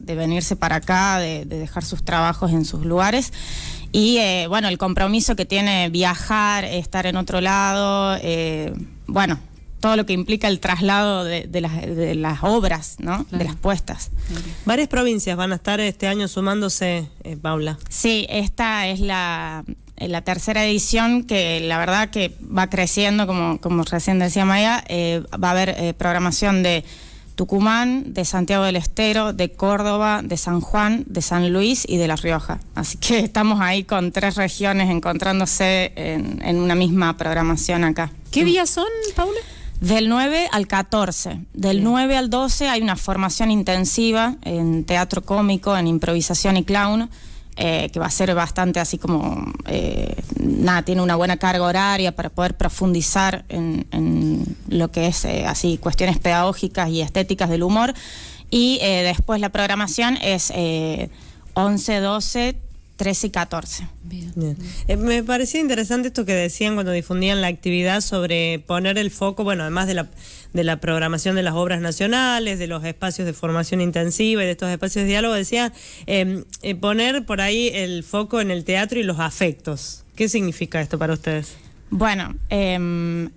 de venirse para acá, de, dejar sus trabajos en sus lugares. Y eh, bueno, el compromiso que tiene viajar, estar en otro lado, eh, bueno, todo lo que implica el traslado de, las, obras, ¿no? De las puestas. Varias provincias van a estar este año sumándose, eh, Paula. Sí, esta es la, la, tercera edición que la verdad que va creciendo, como, como recién decía Maya, va a haber programación de Tucumán, de Santiago del Estero, de Córdoba, de San Juan, de San Luis y de La Rioja. Así que estamos ahí con tres regiones encontrándose en, una misma programación acá. ¿Qué días son, Paula? Del 9 al 14. Del 9 al 12 hay una formación intensiva en teatro cómico, en improvisación y clown. Eh, que va a ser bastante así como, eh, nada, tiene una buena carga horaria para poder profundizar en, lo que es eh, así cuestiones pedagógicas y estéticas del humor. Y después la programación es 11, 12, 13 y 14. Eh, me parecía interesante esto que decían cuando difundían la actividad sobre poner el foco, bueno, además de la, programación de las obras nacionales, de los espacios de formación intensiva y de estos espacios de diálogo, decía em, eh, poner por ahí el foco en el teatro y los afectos. ¿Qué significa esto para ustedes? Bueno, em,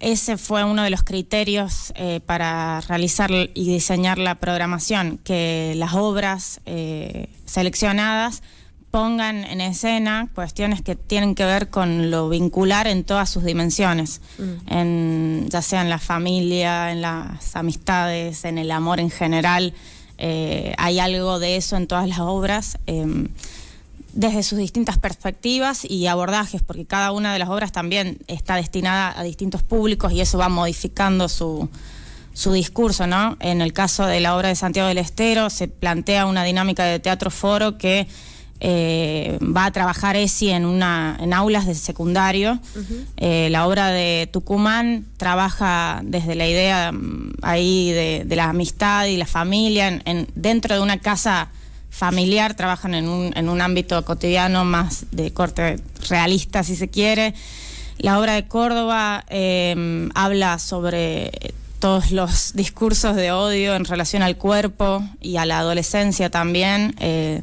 ese fue uno de los criterios eh, para realizar y diseñar la programación, que las obras seleccionadas pongan en escena cuestiones que tienen que ver con lo vincular en todas sus dimensiones, mm. en, ya sea en la familia, en las amistades, en el amor en general. Eh, hay algo de eso en todas las obras, em, desde sus distintas perspectivas y abordajes, porque cada una de las obras también está destinada a distintos públicos y eso va modificando su, su discurso, ¿no? En el caso de la obra de Santiago del Estero se plantea una dinámica de teatro foro que eh, va a trabajar ESI en, una, en aulas de secundario. Eh, la obra de Tucumán trabaja desde la idea mm, ahí de, la amistad y la familia. En, dentro de una casa familiar trabajan en un, ámbito cotidiano más de corte realista, si se quiere. La obra de Córdoba em, habla sobre todos los discursos de odio en relación al cuerpo y a la adolescencia también. Eh,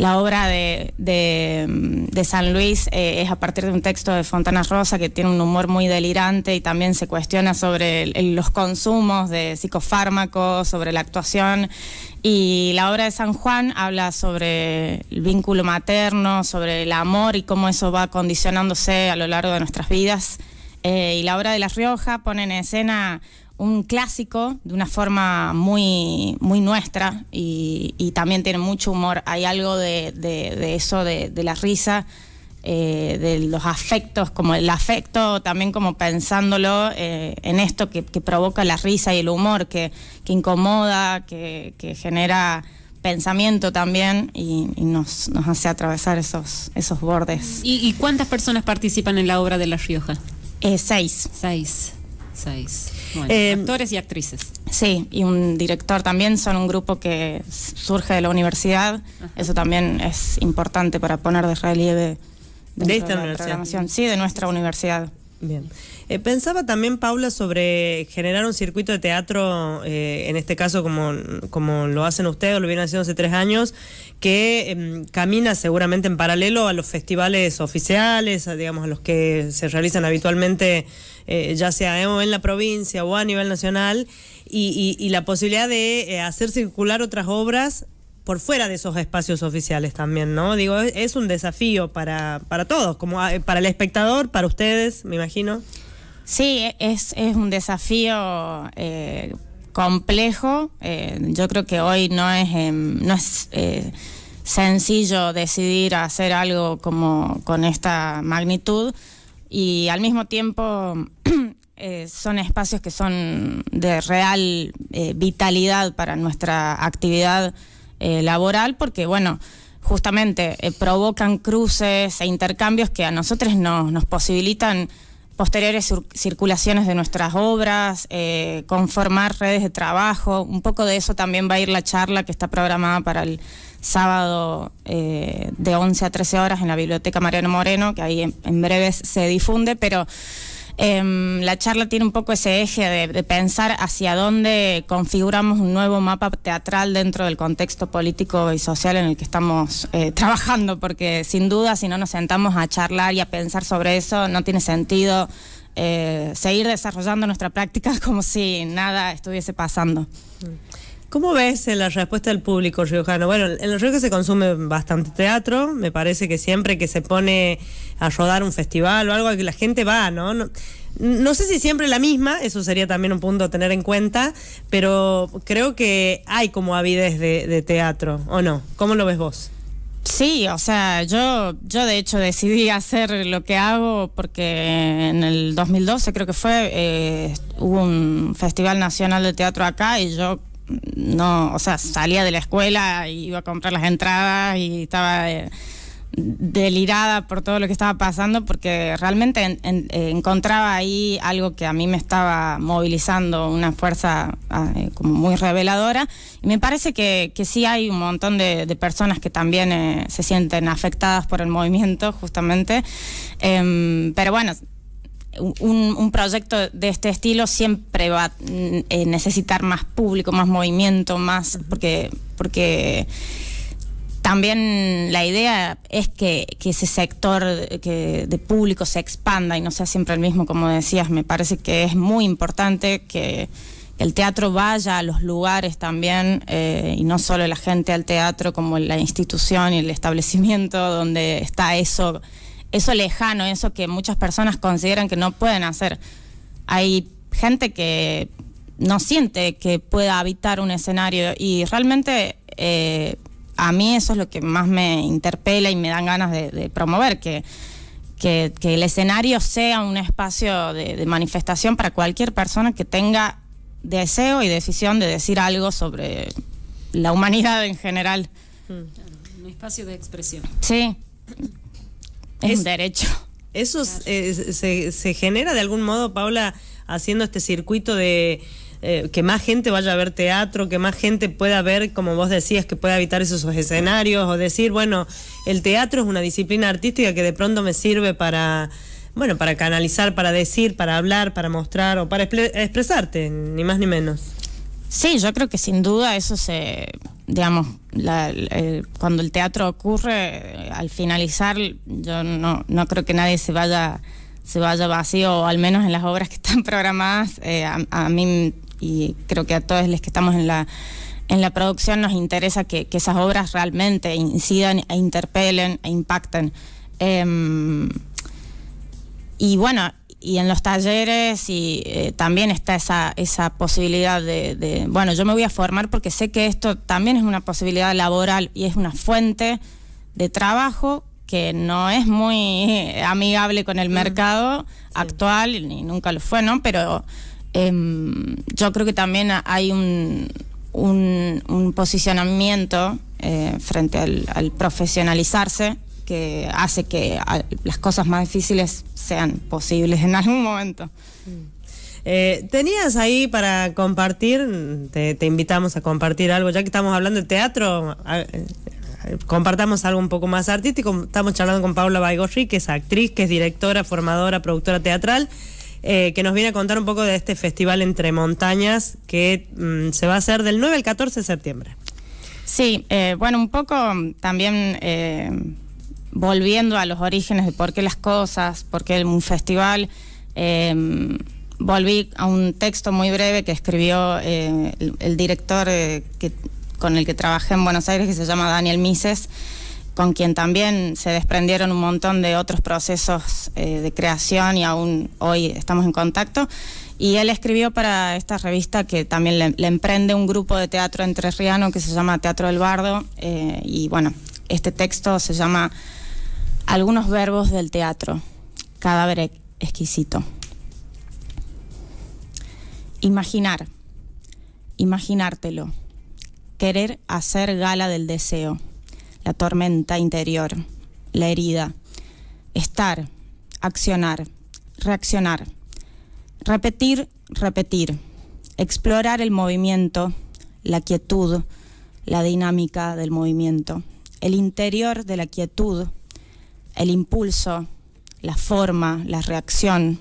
la obra de, mm, San Luis eh, es a partir de un texto de Fontana Rosa que tiene un humor muy delirante y también se cuestiona sobre los consumos de psicofármacos, sobre la actuación. Y la obra de San Juan habla sobre el vínculo materno, sobre el amor y cómo eso va condicionándose a lo largo de nuestras vidas. Eh, y la obra de La Rioja pone en escena un clásico de una forma muy, muy nuestra y, también tiene mucho humor. Hay algo de, eso, de, la risa, eh, de los afectos, como el afecto también como pensándolo eh, en esto que, provoca la risa y el humor, que, incomoda, que, genera pensamiento también y, nos, hace atravesar esos, esos bordes. ¿Y, cuántas personas participan en la obra de La Rioja? Eh, seis. Seis. Seis. Eh, actores y actrices. Sí, y un director también, son un grupo que surge de la universidad, eso también es importante para poner de relieve de esta Sí, de nuestra universidad. Bien. Eh, pensaba también, Paula, sobre generar un circuito de teatro, eh, en este caso como, como lo hacen ustedes, lo vienen haciendo hace tres años, que em, camina seguramente en paralelo a los festivales oficiales, digamos, a los que se realizan habitualmente eh, ya sea eh, en la provincia o a nivel nacional, y, la posibilidad de eh, hacer circular otras obras por fuera de esos espacios oficiales también, ¿no? Digo, es, un desafío para, todos, como ah, para el espectador, para ustedes, me imagino. Sí, es, un desafío complejo. yo creo que hoy no es, em, no es sencillo decidir hacer algo como con esta magnitud y al mismo tiempo eh, son espacios que son de real eh, vitalidad para nuestra actividad eh, laboral porque, bueno, justamente provocan cruces e intercambios que a nosotros nos posibilitan posteriores circulaciones de nuestras obras, eh, conformar redes de trabajo. Un poco de eso también va a ir la charla que está programada para el sábado eh, de 11 a 13 horas en la Biblioteca Mariano Moreno, que ahí en, breve breves se difunde, pero Em, la charla tiene un poco ese eje de, pensar hacia dónde configuramos un nuevo mapa teatral dentro del contexto político y social en el que estamos eh, trabajando, porque sin duda si no nos sentamos a charlar y a pensar sobre eso, no tiene sentido eh, seguir desarrollando nuestra práctica como si nada estuviese pasando. Mm. ¿Cómo ves eh, la respuesta del público riojano? Bueno, en Rioja se consume bastante teatro, me parece que siempre que se pone a rodar un festival o algo, que la gente va, ¿no? no sé si siempre la misma, eso sería también un punto a tener en cuenta, pero creo que hay como avidez de, teatro, ¿o no? ¿Cómo lo ves vos? Sí, o sea, yo, yo de hecho decidí hacer lo que hago porque en el 2012 creo que fue, eh, hubo un Festival Nacional de Teatro acá y yo no, o sea, salía de la escuela, iba a comprar las entradas y estaba eh, delirada por todo lo que estaba pasando porque realmente eh, encontraba ahí algo que a mí me estaba movilizando, una fuerza ah, eh, como muy reveladora. Y me parece que, sí hay un montón de, personas que también se sienten afectadas por el movimiento, justamente. Em, pero bueno, un, proyecto de este estilo siempre va a mm, eh, necesitar más público, más movimiento, más porque porque también la idea es que, ese sector de público se expanda y no sea siempre el mismo, como decías. Me parece que es muy importante que el teatro vaya a los lugares también eh, y no solo la gente al teatro como la institución y el establecimiento donde está eso eso lejano, eso que muchas personas consideran que no pueden hacer. Hay gente que no siente que pueda habitar un escenario y realmente eh, a mí eso es lo que más me interpela y me dan ganas de, promover, que, que, el escenario sea un espacio de, manifestación para cualquier persona que tenga deseo y decisión de decir algo sobre la humanidad en general. Mm. un espacio de expresión. Sí. Es, derecho. Eso se, genera de algún modo, Paula, haciendo este circuito de... Eh, que más gente vaya a ver teatro, que más gente pueda ver, como vos decías, que pueda evitar esos escenarios o decir, bueno, el teatro es una disciplina artística que de pronto me sirve para, bueno, para canalizar, para decir, para hablar, para mostrar o para expresarte, ni más ni menos. Sí, yo creo que sin duda eso se, digamos, cuando el teatro ocurre, al finalizar, yo no, no creo que nadie se vaya, se vaya vacío, o al menos en las obras que están programadas, eh, a, mí y creo que a todos los que estamos en la, en la producción nos interesa que, esas obras realmente incidan e interpelen e impacten. Em, y bueno, y en los talleres y eh, también está esa, esa posibilidad de, bueno, yo me voy a formar porque sé que esto también es una posibilidad laboral y es una fuente de trabajo que no es muy amigable con el mm. mercado actual, y nunca lo fue, ¿no? Pero em, yo creo que también hay un, posicionamiento eh, frente al profesionalizarse que hace que ah, las cosas más difíciles sean posibles en algún momento. Eh, tenías ahí para compartir, te, invitamos a compartir algo, ya que estamos hablando de teatro, eh, compartamos algo un poco más artístico. Estamos charlando con Paula Baigorri, que es actriz, que es directora, formadora, productora teatral, eh, que nos viene a contar un poco de este festival Entre Montañas que mm, se va a hacer del 9 al 14 de septiembre. Sí, bueno, un poco también volviendo a los orígenes de por qué las cosas, por qué un festival. Em, volví a un texto muy breve que escribió eh, el, director eh, con el que trabajé en Buenos Aires, que se llama Daniel Mises, con quien también se desprendieron un montón de otros procesos eh, de creación y aún hoy estamos en contacto. Y él escribió para esta revista que también le, emprende un grupo de teatro entrerriano que se llama Teatro del Bardo. y bueno, este texto se llama algunos verbos del teatro. Cadáver exquisito. Imaginar. Imaginártelo. Querer hacer gala del deseo. La tormenta interior. La herida. Estar. Accionar. Reaccionar. Repetir. Repetir. Explorar el movimiento. La quietud. La dinámica del movimiento. El interior de la quietud el impulso, la forma, la reacción,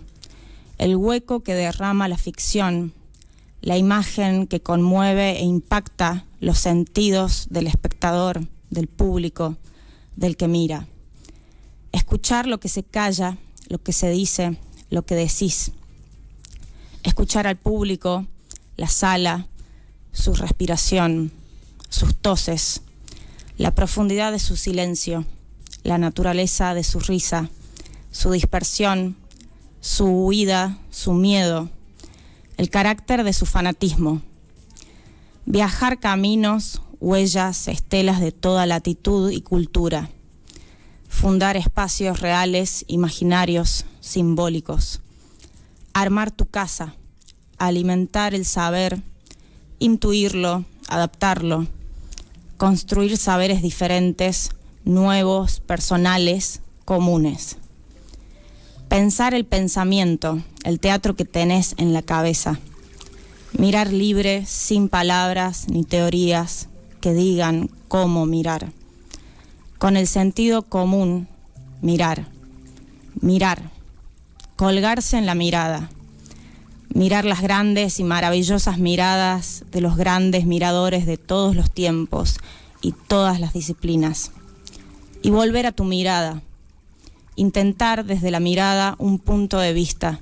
el hueco que derrama la ficción, la imagen que conmueve e impacta los sentidos del espectador, del público, del que mira. Escuchar lo que se calla, lo que se dice, lo que decís. Escuchar al público, la sala, su respiración, sus toses, la profundidad de su silencio la naturaleza de su risa, su dispersión, su huida, su miedo, el carácter de su fanatismo. Viajar caminos, huellas, estelas de toda latitud y cultura. Fundar espacios reales, imaginarios, simbólicos. Armar tu casa, alimentar el saber, intuirlo, adaptarlo. Construir saberes diferentes, nuevos, personales, comunes. Pensar el pensamiento, el teatro que tenés en la cabeza. Mirar libre, sin palabras ni teorías que digan cómo mirar. Con el sentido común, mirar. Mirar. Colgarse en la mirada. Mirar las grandes y maravillosas miradas de los grandes miradores de todos los tiempos y todas las disciplinas y volver a tu mirada. Intentar desde la mirada un punto de vista.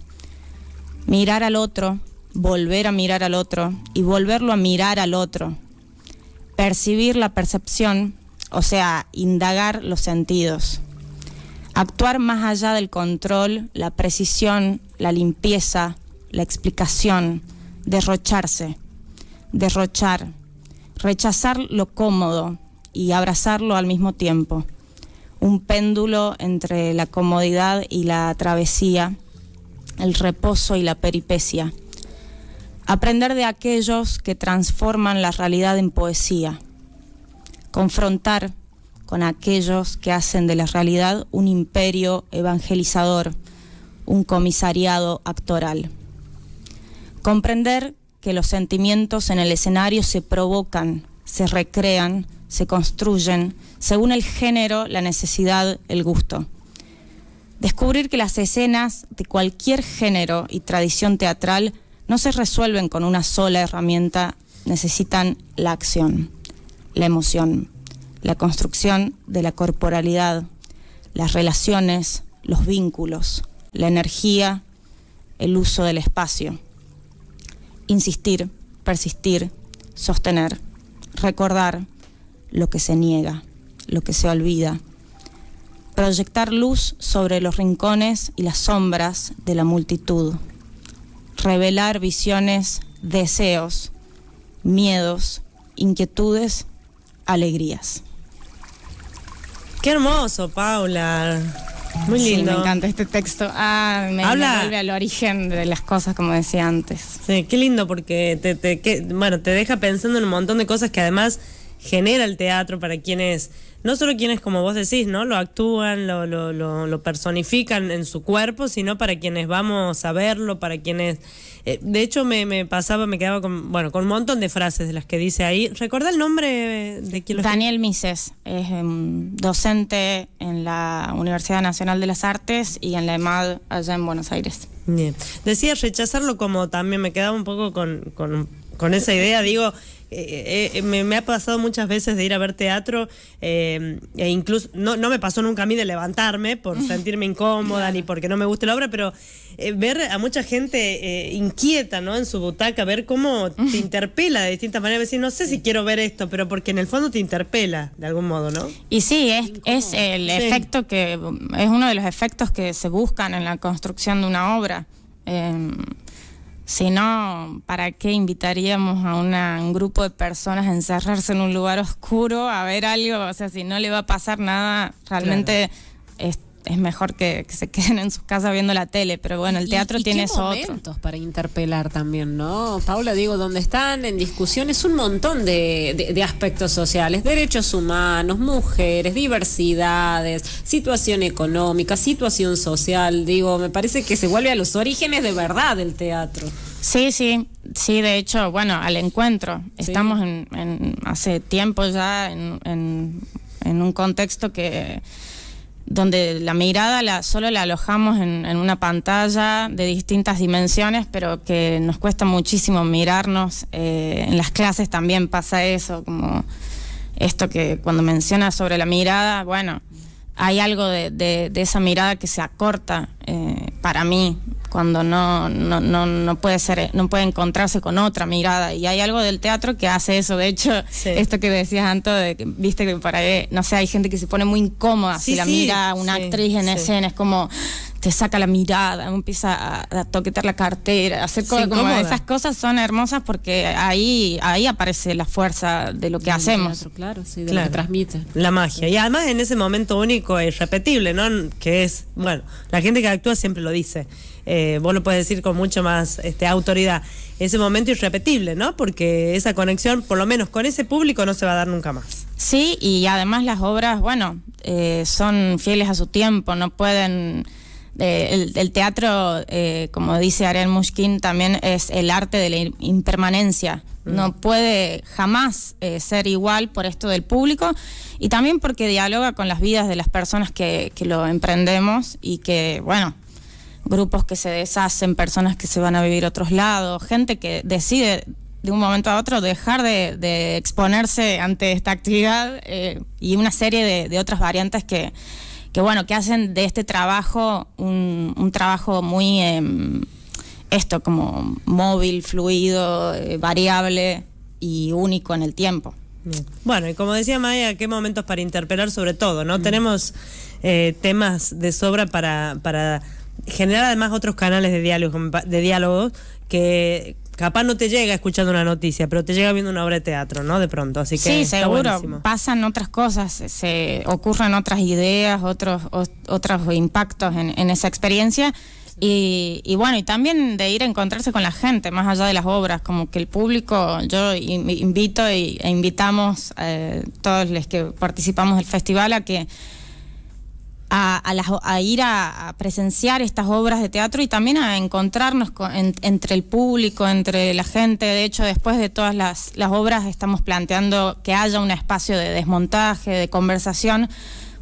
Mirar al otro, volver a mirar al otro y volverlo a mirar al otro. Percibir la percepción, o sea, indagar los sentidos. Actuar más allá del control, la precisión, la limpieza, la explicación, derrocharse, derrochar, rechazar lo cómodo y abrazarlo al mismo tiempo un péndulo entre la comodidad y la travesía, el reposo y la peripecia. Aprender de aquellos que transforman la realidad en poesía. Confrontar con aquellos que hacen de la realidad un imperio evangelizador, un comisariado actoral. Comprender que los sentimientos en el escenario se provocan, se recrean, se construyen según el género, la necesidad, el gusto. Descubrir que las escenas de cualquier género y tradición teatral no se resuelven con una sola herramienta, necesitan la acción, la emoción, la construcción de la corporalidad, las relaciones, los vínculos, la energía, el uso del espacio. Insistir, persistir, sostener, recordar, lo que se niega, lo que se olvida. Proyectar luz sobre los rincones y las sombras de la multitud. Revelar visiones, deseos, miedos, inquietudes, alegrías. Qué hermoso, Paula. Muy lindo. me encanta este texto. Ah, me, Habla... vuelve al origen de las cosas, como decía antes. Sí, qué lindo porque bueno, te deja pensando en un montón de cosas que además genera el teatro para quienes, no solo quienes, como vos decís, ¿no? Lo actúan, lo, lo, lo, lo personifican en su cuerpo, sino para quienes vamos a verlo, para quienes... Eh, de hecho, me, me, pasaba, me quedaba con, bueno, con un montón de frases de las que dice ahí. ¿Recuerda el nombre de quién? Daniel Mises, es em, docente en la Universidad Nacional de las Artes y en la EMAD allá en Buenos Aires. Bien. Decía rechazarlo como también me quedaba un poco con, con, con esa idea, digo eh, eh, eh, me, ha pasado muchas veces de ir a ver teatro e incluso no, me pasó nunca a mí de levantarme por sentirme incómoda ni porque no me guste la obra, pero ver a mucha gente inquieta ¿no? en su butaca, ver cómo te interpela de distintas maneras, decir, no sé si quiero ver esto, pero porque en el fondo te interpela de algún modo, ¿no? Y sí, es, el efecto que, es uno de los efectos que se buscan en la construcción de una obra. Em, si no, ¿para qué invitaríamos a un grupo de personas a encerrarse en un lugar oscuro a ver algo? O sea, si no le va a pasar nada, realmente es mejor que, se queden en sus casas viendo la tele, pero bueno, el teatro tiene esos momentos para interpelar también, ¿no? Paula, digo, donde están en discusión es un montón de, aspectos sociales, derechos humanos, mujeres, diversidades, situación económica, situación social, digo, me parece que se vuelve a los orígenes de verdad del teatro. Sí, sí, sí, de hecho, bueno, al encuentro. Estamos en, hace tiempo ya en, en un contexto que donde la mirada solo la alojamos en, una pantalla de distintas dimensiones, pero que nos cuesta muchísimo mirarnos. Eh, en las clases también pasa eso, como esto que cuando mencionas sobre la mirada, bueno, hay algo de, esa mirada que se acorta eh, para mí cuando no, no, puede ser, no puede encontrarse con otra mirada. Y hay algo del teatro que hace eso. De hecho, esto que decías antes, de viste que para él no sé, hay gente que se pone muy incómoda si la mira una actriz en escena, es como te saca la mirada, empieza a, a toquetear la cartera, hacer cosas como esas cosas son hermosas porque ahí, ahí aparece la fuerza de lo que hacemos. claro, sí, de lo que transmite. La magia. Y además en ese momento único e irrepetible, ¿no? Que es, bueno, la gente que actúa siempre lo dice eh, vos lo puedes decir con mucho más este, autoridad. Ese momento irrepetible, ¿no? Porque esa conexión, por lo menos con ese público, no se va a dar nunca más. Sí, y además las obras, bueno, eh, son fieles a su tiempo, no pueden... Eh, el, teatro, como dice Ariel Mushkin, también es el arte de la impermanencia. Mm. No puede jamás ser igual por esto del público y también porque dialoga con las vidas de las personas que, que lo emprendemos y que, bueno, grupos que se deshacen, personas que se van a vivir a otros lados, gente que decide de un momento a otro dejar de, exponerse ante esta actividad eh, y una serie de, otras variantes que, bueno, que hacen de este trabajo un, trabajo muy, em, esto, como móvil, fluido, eh, variable y único en el tiempo. Bueno, y como decía Maya, qué momentos para interpelar sobre todo, ¿no? Mm. Tenemos eh, temas de sobra para generar además otros canales de diálogo, de que capaz no te llega escuchando una noticia, pero te llega viendo una obra de teatro, ¿no? De pronto, así que sí, seguro pasan otras cosas, se ocurren otras ideas, otros otros impactos en, esa experiencia. Y, bueno, y también de ir a encontrarse con la gente, más allá de las obras, como que el público, yo invito y, e invitamos a eh, todos los que participamos del festival a que a, ir a, presenciar estas obras de teatro y también a encontrarnos entre el público, entre la gente. De hecho, después de todas las, obras estamos planteando que haya un espacio de desmontaje, de conversación,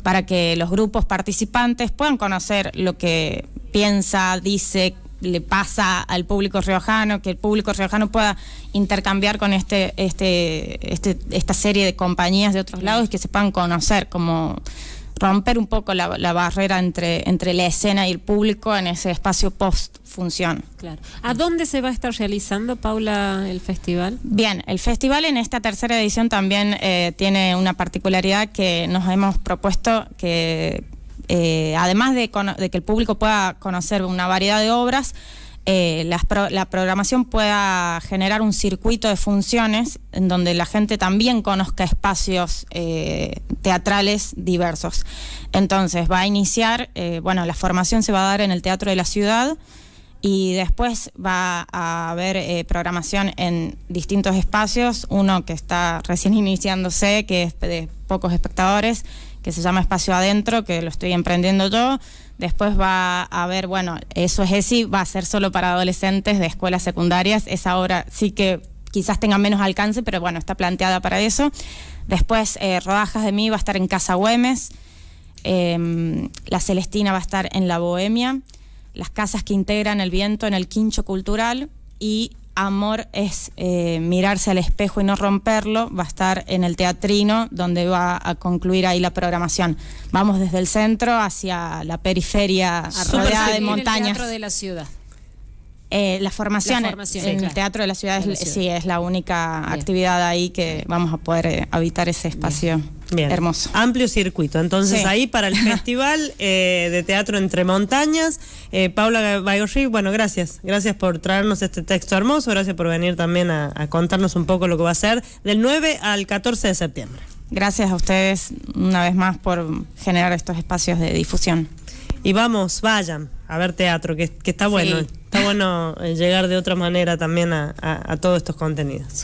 para que los grupos participantes puedan conocer lo que piensa, dice, le pasa al público riojano, que el público riojano pueda intercambiar con este, este, este esta serie de compañías de otros lados y que se puedan conocer como romper un poco la, barrera entre, entre la escena y el público en ese espacio post-función. Claro. ¿A dónde se va a estar realizando, Paula, el festival? Bien, el festival en esta tercera edición también eh, tiene una particularidad que nos hemos propuesto que, eh, además de, de que el público pueda conocer una variedad de obras, eh, la, programación pueda generar un circuito de funciones en donde la gente también conozca espacios eh, teatrales diversos. Entonces va a iniciar, eh, bueno, la formación se va a dar en el Teatro de la Ciudad y después va a haber eh, programación en distintos espacios, uno que está recién iniciándose, que es de pocos espectadores, que se llama Espacio Adentro, que lo estoy emprendiendo yo. Después va a haber, bueno, eso es ESI, va a ser solo para adolescentes de escuelas secundarias. Esa obra sí que quizás tenga menos alcance, pero bueno, está planteada para eso. Después, eh, Rodajas de mí va a estar en Casa Güemes. Em, la Celestina va a estar en La Bohemia las casas que integran el viento en el quincho cultural y Amor es eh, mirarse al espejo y no romperlo, va a estar en el teatrino donde va a concluir ahí la programación. Vamos desde el centro hacia la periferia rodeada de montañas. El teatro de la ciudad. Eh, la formación, en el Teatro de la Ciudad, sí es la única actividad ahí que vamos a poder habitar ese espacio. Bien. Hermoso. Amplio circuito. Entonces ahí para el Festival eh, de Teatro Entre Montañas, eh, Paula Bayorri, bueno, gracias. Gracias por traernos este texto hermoso, gracias por venir también a, contarnos un poco lo que va a ser del 9 al 14 de septiembre. Gracias a ustedes una vez más por generar estos espacios de difusión. Y vamos, vayan a ver teatro, que, está bueno. Está bueno eh, llegar de otra manera también a, todos estos contenidos.